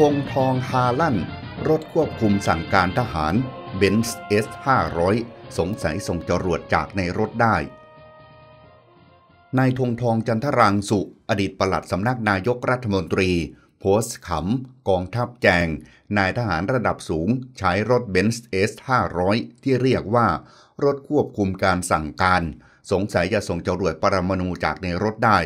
ธงทองฮาลั่น รถควบคุมสั่งการทหารเบนซ์เอส500สงสัยส่งจรวดจากในรถได้นายธงทองจันทรังสุอดีตปลัดสำนักนายกรัฐมนตรี โพสต์ขำกองทัพแจงนายทหารระดับสูง ใช้รถเบนซ์เอส500ที่เรียกว่ารถควบคุมการสั่งการ สงสัยจะส่งจรวดปรมาณูจากในรถได้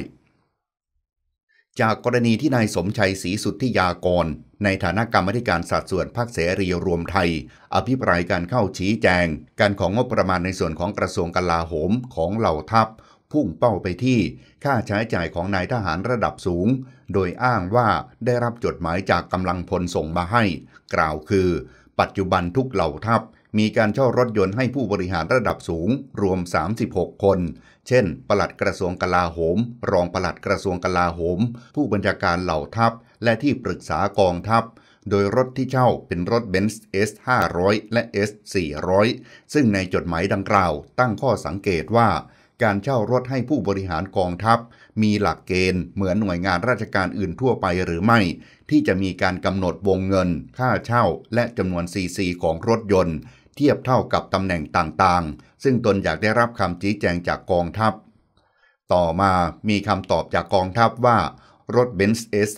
จากกรณีที่นายสมชัยศรีสุทธิยากร ในฐานะกรรมธิการสัดส่วนภาคเสรีรวมไทย อภิปรายการเข้าชี้แจง การของงบประมาณในส่วนของกระทรวงกลาโหมของเหล่าทัพ พุ่งเป้าไปที่ค่าใช้จ่ายของนายทหารระดับสูง โดยอ้างว่าได้รับจดหมายจากกำลังพลส่งมาให้ กล่าวคือ ปัจจุบันทุกเหล่าทัพมีการเช่ารถยนต์ให้ผู้บริหารระดับสูง รวม 36 คน เช่น ปลัดกระทรวงกลาโหม รองปลัดกระทรวงกลาโหม ผู้บัญชาการเหล่าทัพ และที่ปรึกษากองทัพ โดยรถที่เช่าเป็นรถเบนซ์ S500 และ S400 ซึ่งในจดหมายดังกล่าว ตั้งข้อสังเกตว่า การเช่ารถให้ผู้บริหารกองทัพ มีหลักเกณฑ์เหมือนหน่วยงานราชการอื่นทั่วไปหรือไม่ ที่จะมีการกำหนดวงเงินค่าเช่า และจำนวนซีซีของรถยนต์เทียบเท่ากับตำแหน่งต่างๆ ซึ่งตนอยากได้รับคำชี้แจงจากกองทัพ ต่อมามีคำตอบจากกองทัพว่ารถเบนซ์เอส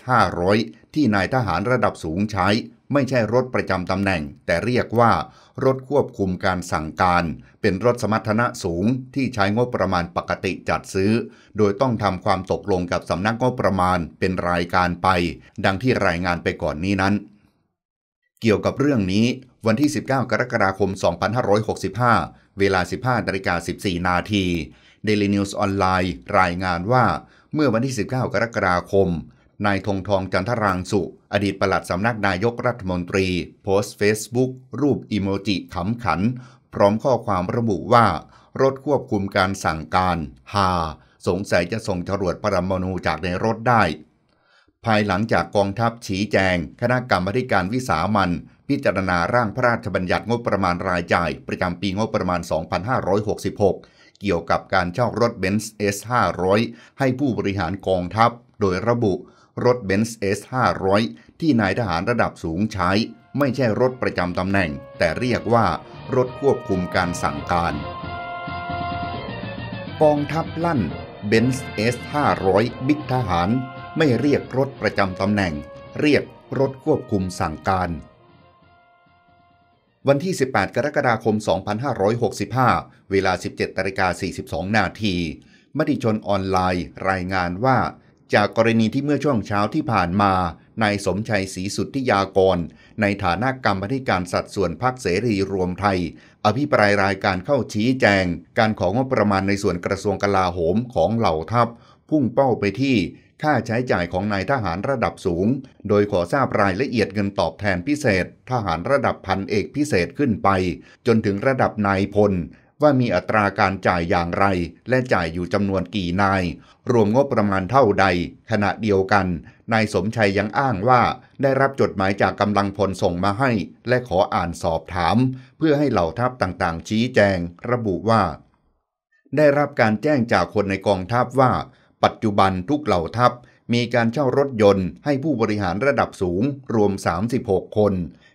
500 ที่นายทหารระดับสูงใช้ ไม่ใช่รถประจำตำแหน่ง แต่เรียกว่ารถควบคุมการสั่งการ เป็นรถสมรรถนะสูงที่ใช้งบประมาณปกติจัดซื้อ โดยต้องทำความตกลงกับสำนักงบประมาณเป็นรายการไป ดังที่รายงานไปก่อนนี้นั้น เกี่ยวกับเรื่องนี้วันที่ 19 กรกฎาคม 2565 เวลา 15นาฬิกา14 นาที Daily News ออนไลน์รายงานว่า เมื่อวันที่ 19 กรกฎาคม นายธงทองจันทรางสุ อดีตปลัดสำนักนายกรัฐมนตรี โพสต์เฟซบุ๊กรูปอิโมจิขำขัน พร้อมข้อความระบุว่า รถควบคุมการสั่งการ หา สงสัยจะส่งจรวดปรมาณูจากในรถได้ ภายหลังจากกองทัพชี้แจง คณะกรรมการวิสามันพิจารณาร่างพระราชบัญญัติงบประมาณรายจ่าย ประจำปีงบประมาณ 2566 เกี่ยวกับการเช่ารถเบนซ์ S500 ให้ผู้บริหารกองทัพ โดยระบุ รถเบนซ์ S500 ที่นายทหารระดับสูงใช้ ไม่ใช่รถประจำตำแหน่งแต่เรียกว่ารถควบคุมการสั่งการ กองทัพลั่นเบนซ์ S500 บิ๊กทหาร ไม่เรียกรถประจำตำแหน่ง เรียกรถควบคุมสั่งการวันที่ 18 กรกฎาคม 2565 เวลา 17นาฬิกา42 นาทีมติชนออนไลน์รายงานว่า จากกรณีที่เมื่อช่วงเช้าที่ผ่านมา นายสมชัยศรีสุทธิยากร ในฐานะกรรมธิการสัดส่วนพักเสรีรวมไทย อภิปรายรายการเข้าชี้แจง การของงบประมาณในส่วนกระทรวงกลาโหมของเหล่าทัพพุ่งเป้าไปที่ค่าใช้จ่ายของนายทหารระดับสูง โดยขอทราบรายละเอียดเงินตอบแทนพิเศษ ทหารระดับพันเอกพิเศษขึ้นไป จนถึงระดับนายพล ว่ามีอัตราการจ่ายอย่างไร และจ่ายอยู่จำนวนกี่นาย รวมงบประมาณเท่าใด ขณะเดียวกัน นายสมชัยยังอ้างว่าได้รับจดหมายจากกำลังพลส่งมาให้ และขออ่านสอบถาม เพื่อให้เหล่าทัพต่างๆชี้แจง ระบุว่า ได้รับการแจ้งจากคนในกองทัพว่าปัจจุบันทุกเหล่าทัพมีการเช่ารถยนต์ให้ผู้บริหารระดับสูงรวม 36 คน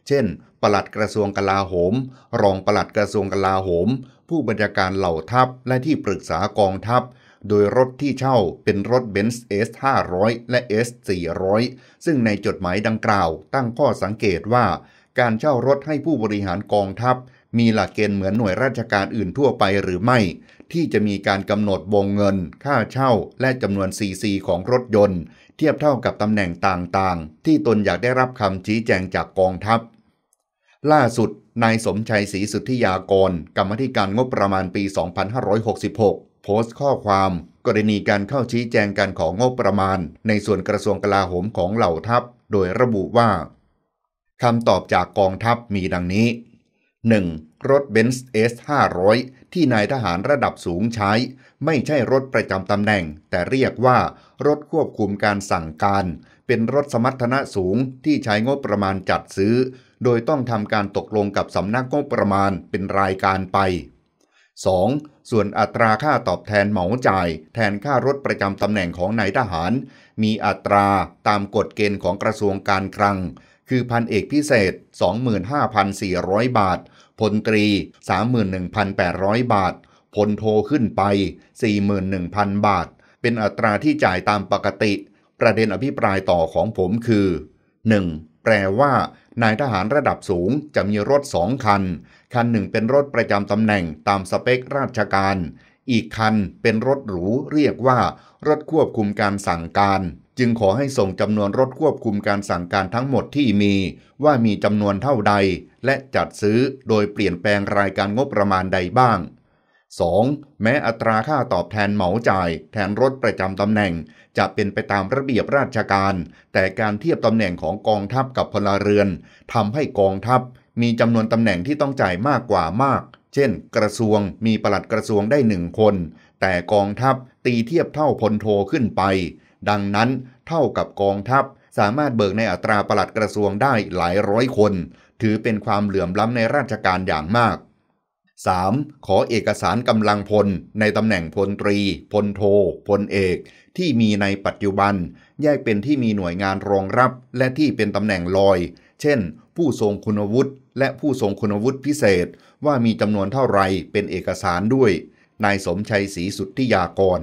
เช่นปลัดกระทรวงกลาโหม รองปลัดกระทรวงกลาโหม ผู้บัญชาการเหล่าทัพและที่ปรึกษากองทัพ โดยรถที่เช่าเป็นรถเบนซ์ S500 และ S400 ซึ่งในจดหมายดังกล่าว ตั้งข้อสังเกตว่า การเช่ารถให้ผู้บริหารกองทัพมีหลักเกณฑ์เหมือนหน่วยราชการอื่นทั่วไปหรือไม่ ที่จะมีการกำหนดวงเงิน ค่าเช่า และจำนวนซีซี ของรถยนต์ เทียบเท่ากับตำแหน่งต่างๆ ที่ตนอยากได้รับคำชี้แจงจากกองทัพ ล่าสุดนายสมชัยศรีสุทธิยากร กรรมธิการงบประมาณปี 2566 โพสต์ข้อความ กรณีการเข้าชี้แจงการของงบประมาณ ในส่วนกระทรวงกลาโหมของเหล่าทัพ โดยระบุว่าคำตอบจากกองทัพมีดังนี้ 1. รถเบนซ์ S500 ที่นายทหารระดับสูงใช้ ไม่ใช่รถประจำตำแหน่ง แต่เรียกว่ารถควบคุมการสั่งการ เป็นรถสมรรถนะสูงที่ใช้งบประมาณจัดซื้อ โดยต้องทำการตกลงกับสำนักงบประมาณเป็นรายการไป 2. ส่วนอัตราค่าตอบแทนเหมาจ่าย แทนค่ารถประจำตำแหน่งของนายทหาร มีอัตราตามกฎเกณฑ์ของกระทรวงการคลังคือ พันเอกพิเศษ 25,400 บาทพลตรี 31,800 บาท พลโทขึ้นไป 41,000 บาท เป็นอัตราที่จ่ายตามปกติ ประเด็นอภิปรายต่อของผมคือ 1. แปลว่า นายทหารระดับสูงจะมีรถสองคัน คันหนึ่งเป็นรถประจำตำแหน่งตามสเปคราชการ อีกคันเป็นรถหรูเรียกว่ารถควบคุมการสั่งการจึงขอให้ส่งจำนวนรถควบคุมการสั่งการทั้งหมดที่มีว่ามีจำนวนเท่าใดและจัดซื้อโดยเปลี่ยนแปลงรายการงบประมาณใดบ้าง 2. แม้อัตราค่าตอบแทนเหมาจ่าย แทนรถประจำตำแหน่งจะเป็นไปตามระเบียบราชการ แต่การเทียบตำแหน่งของกองทัพกับพลเรือนทำให้กองทัพมีจำนวนตำแหน่งที่ต้องจ่ายมากกว่ามาก เช่น กระทรวงมีปลัดกระทรวงได้หนึ่งคน แต่กองทัพตีเทียบเท่าพลโทขึ้นไปดังนั้นเท่ากับกองทัพสามารถเบิกในอัตราประหลัดกระทรวงได้หลายร้อยคน ถือเป็นความเหลื่อมล้ำในราชการอย่างมาก 3. ขอเอกสารกำลังพลในตำแหน่งพลตรี พลโทพลเอก ที่มีในปัจจุบัน แยกเป็นที่มีหน่วยงานรองรับ และที่เป็นตำแหน่งลอย เช่นผู้ทรงคุณวุฒิและผู้ทรงคุณวุฒิพิเศษ ว่ามีจำนวนเท่าไรเป็นเอกสารด้วยนายสมชัยศรีสุทธิยากร